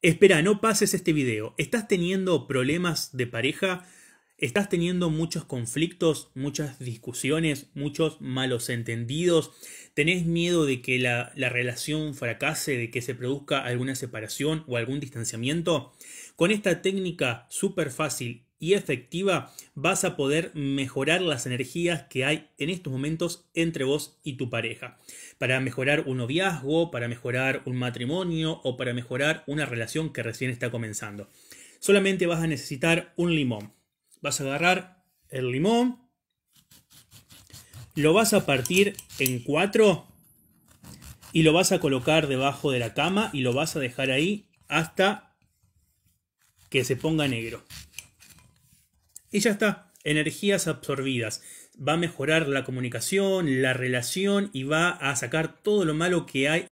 Espera, no pases este video. ¿Estás teniendo problemas de pareja? ¿Estás teniendo muchos conflictos, muchas discusiones, muchos malos entendidos? ¿Tenés miedo de que la, relación fracase, de que se produzca alguna separación o algún distanciamiento? Con esta técnica súper fácil y efectiva, vas a poder mejorar las energías que hay en estos momentos entre vos y tu pareja. Para mejorar un noviazgo, para mejorar un matrimonio o para mejorar una relación que recién está comenzando. Solamente vas a necesitar un limón. Vas a agarrar el limón, lo vas a partir en cuatro y lo vas a colocar debajo de la cama y lo vas a dejar ahí hasta que se ponga negro. Y ya está, energías absorbidas. Va a mejorar la comunicación, la relación y va a sacar todo lo malo que hay